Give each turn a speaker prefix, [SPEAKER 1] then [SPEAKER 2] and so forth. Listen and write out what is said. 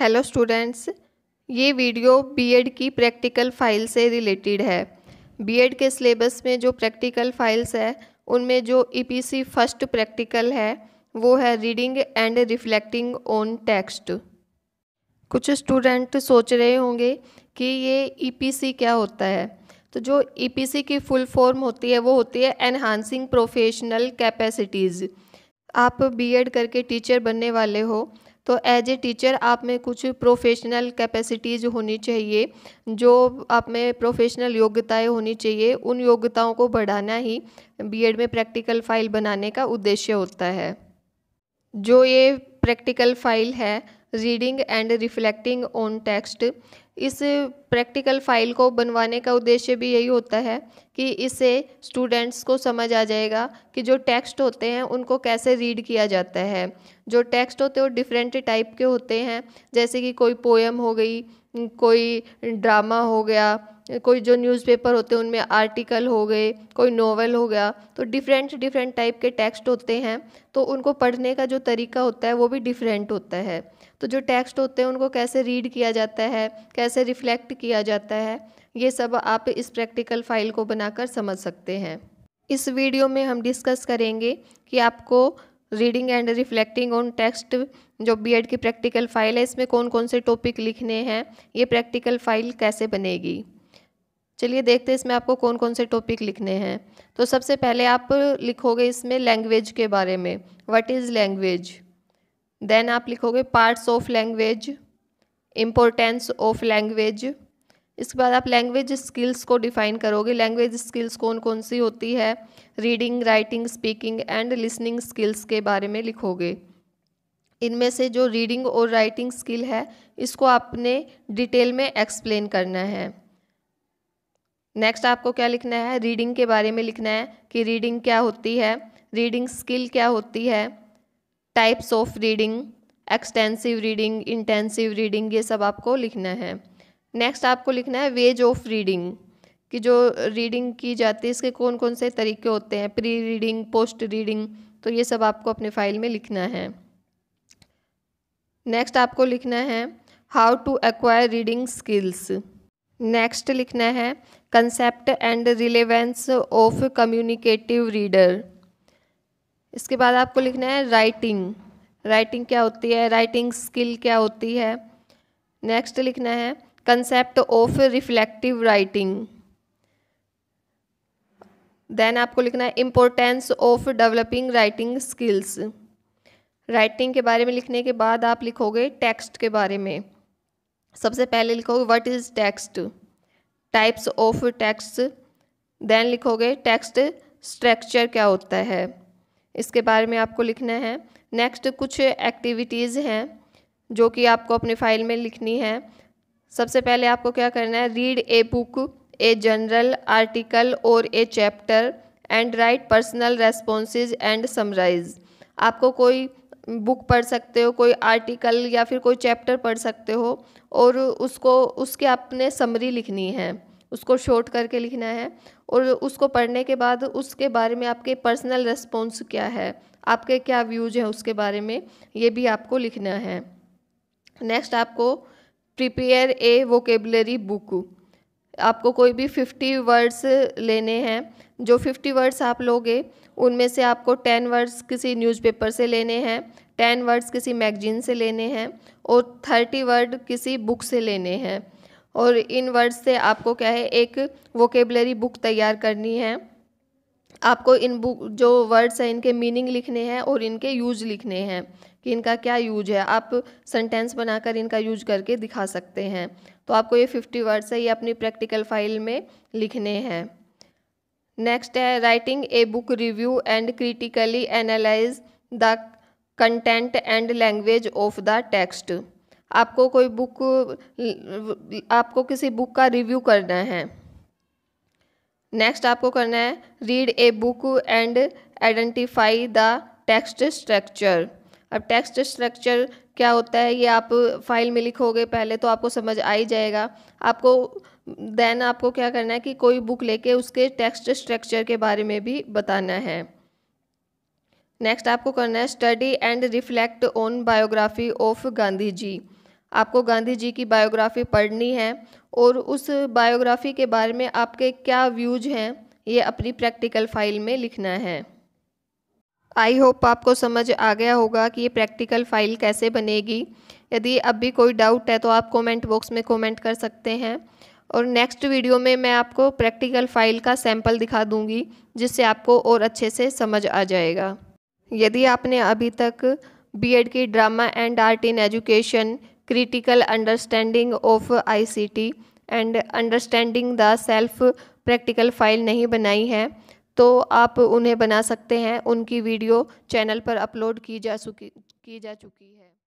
[SPEAKER 1] hello students ये video BEd की practical file से रिलेटेड है बीएड के सिलेबस में जो प्रैक्टिकल फाइल्स है उनमें जो ईपीसी e फर्स्ट प्रैक्टिकल है वो है reading and reflecting on text कुछ स्टूडेंट सोच रहे होंगे कि ये ईपीसी e क्या होता है तो जो ईपीसी e की फुल फॉर्म होती है वो होती है एनहांसिंग प्रोफेशनल कैपेसिटीज़ आप बीएड करके टीचर बनने वाले हो तो एज ए टीचर आप में कुछ प्रोफेशनल कैपेसिटीज़ होनी चाहिए जो आप में प्रोफेशनल योग्यताएं होनी चाहिए उन योग्यताओं को बढ़ाना ही बीएड में प्रैक्टिकल फाइल बनाने का उद्देश्य होता है जो ये प्रैक्टिकल फाइल है reading and reflecting on text इस प्रैक्टिकल फाइल को बनवाने का उद्देश्य भी यही होता है कि इसे स्टूडेंट्स को समझ आ जाएगा कि जो टेक्स्ट होते हैं उनको कैसे रीड किया जाता है जो टेक्स्ट होते हैं वो डिफरेंट टाइप के होते हैं जैसे कि कोई पोएम हो गई कोई ड्रामा हो गया कोई जो न्यूज़पेपर होते हैं उनमें आर्टिकल हो गए कोई नोवेल हो गया तो डिफरेंट डिफरेंट टाइप के टेक्स्ट होते हैं तो उनको पढ़ने का जो तरीका होता है वो भी डिफरेंट होता है तो जो टेक्स्ट होते हैं उनको कैसे रीड किया जाता है कैसे रिफ्लेक्ट किया जाता है ये सब आप इस प्रैक्टिकल फाइल को बनाकर समझ सकते हैं इस वीडियो में हम डिस्कस करेंगे कि आपको reading and reflecting on text जो बीएड की प्रैक्टिकल फ़ाइल है इसमें कौन कौन से टॉपिक लिखने हैं ये प्रैक्टिकल फ़ाइल कैसे बनेगी चलिए देखते हैं इसमें आपको कौन कौन से टॉपिक लिखने हैं तो सबसे पहले आप लिखोगे इसमें लैंग्वेज के बारे में व्हाट इज़ लैंग्वेज देन आप लिखोगे parts of language importance of language इसके बाद आप लैंग्वेज स्किल्स को डिफाइन करोगे लैंग्वेज स्किल्स कौन कौन सी होती है reading writing speaking and listening skills के बारे में लिखोगे इनमें से जो रीडिंग और राइटिंग स्किल है इसको आपने डिटेल में एक्सप्लेन करना है नेक्स्ट आपको क्या लिखना है रीडिंग के बारे में लिखना है कि रीडिंग क्या होती है रीडिंग स्किल क्या होती है types of reading extensive reading intensive reading ये सब आपको लिखना है नेक्स्ट आपको लिखना है वेज ऑफ रीडिंग कि जो रीडिंग की जाती है इसके कौन कौन से तरीके होते हैं प्री रीडिंग पोस्ट रीडिंग तो ये सब आपको अपने फाइल में लिखना है नेक्स्ट आपको लिखना है how to acquire reading skills next लिखना है concept and relevance of communicative reader इसके बाद आपको लिखना है राइटिंग राइटिंग क्या होती है राइटिंग स्किल क्या होती है नेक्स्ट लिखना है concept of reflective writing then आपको लिखना है importance of developing writing skills writing के बारे में लिखने के बाद आप लिखोगे टेक्स्ट के बारे में सबसे पहले लिखोगे what is text types of text then लिखोगे टेक्स्ट स्ट्रक्चर क्या होता है इसके बारे में आपको लिखना है नेक्स्ट कुछ एक्टिविटीज़ हैं जो कि आपको अपनी फ़ाइल में लिखनी है सबसे पहले आपको क्या करना है read a book a general article और a chapter and write personal responses and summarise आपको कोई बुक पढ़ सकते हो कोई आर्टिकल या फिर कोई चैप्टर पढ़ सकते हो और उसको उसके आपने समरी लिखनी है उसको शॉर्ट करके लिखना है और उसको पढ़ने के बाद उसके बारे में आपके पर्सनल रेस्पॉन्स क्या है आपके क्या व्यूज हैं उसके बारे में ये भी आपको लिखना है नेक्स्ट आपको प्रिपेयर ए वोकेबलरी बुक आपको कोई भी फिफ्टी वर्ड्स लेने हैं जो फिफ्टी वर्ड्स आप लोगे उनमें से आपको टेन वर्ड्स किसी न्यूज़पेपर से लेने हैं टेन वर्ड्स किसी मैगजीन से लेने हैं और थर्टी वर्ड किसी बुक से लेने हैं और इन वर्ड्स से आपको क्या है एक वोकेबलरी बुक तैयार करनी है आपको इन बुक जो वर्ड्स हैं इनके मीनिंग लिखने हैं और इनके यूज लिखने हैं कि इनका क्या यूज है आप सेंटेंस बनाकर इनका यूज करके दिखा सकते हैं तो आपको ये फिफ्टी वर्ड्स है ये अपनी प्रैक्टिकल फाइल में लिखने हैं नेक्स्ट है writing a book review and critically analyse the content and language of the text आपको कोई बुक आपको किसी बुक का रिव्यू करना है नेक्स्ट आपको करना है read a book and identify the text structure अब टेक्स्ट स्ट्रक्चर क्या होता है ये आप फाइल में लिखोगे पहले तो आपको समझ आ ही जाएगा आपको देन आपको क्या करना है कि कोई बुक लेके उसके टेक्स्ट स्ट्रक्चर के बारे में भी बताना है नेक्स्ट आपको करना है study and reflect on biography of Gandhi ji आपको गांधी जी की बायोग्राफी पढ़नी है और उस बायोग्राफी के बारे में आपके क्या व्यूज हैं ये अपनी प्रैक्टिकल फाइल में लिखना है आई होप आपको समझ आ गया होगा कि ये प्रैक्टिकल फ़ाइल कैसे बनेगी यदि अब भी कोई डाउट है तो आप कमेंट बॉक्स में कमेंट कर सकते हैं और नेक्स्ट वीडियो में मैं आपको प्रैक्टिकल फ़ाइल का सैंपल दिखा दूंगी जिससे आपको और अच्छे से समझ आ जाएगा यदि आपने अभी तक बीएड की drama and art in education critical understanding of ICT and understanding the self practical file नहीं बनाई है तो आप उन्हें बना सकते हैं उनकी वीडियो चैनल पर अपलोड की जा चुकी की जा चुकी है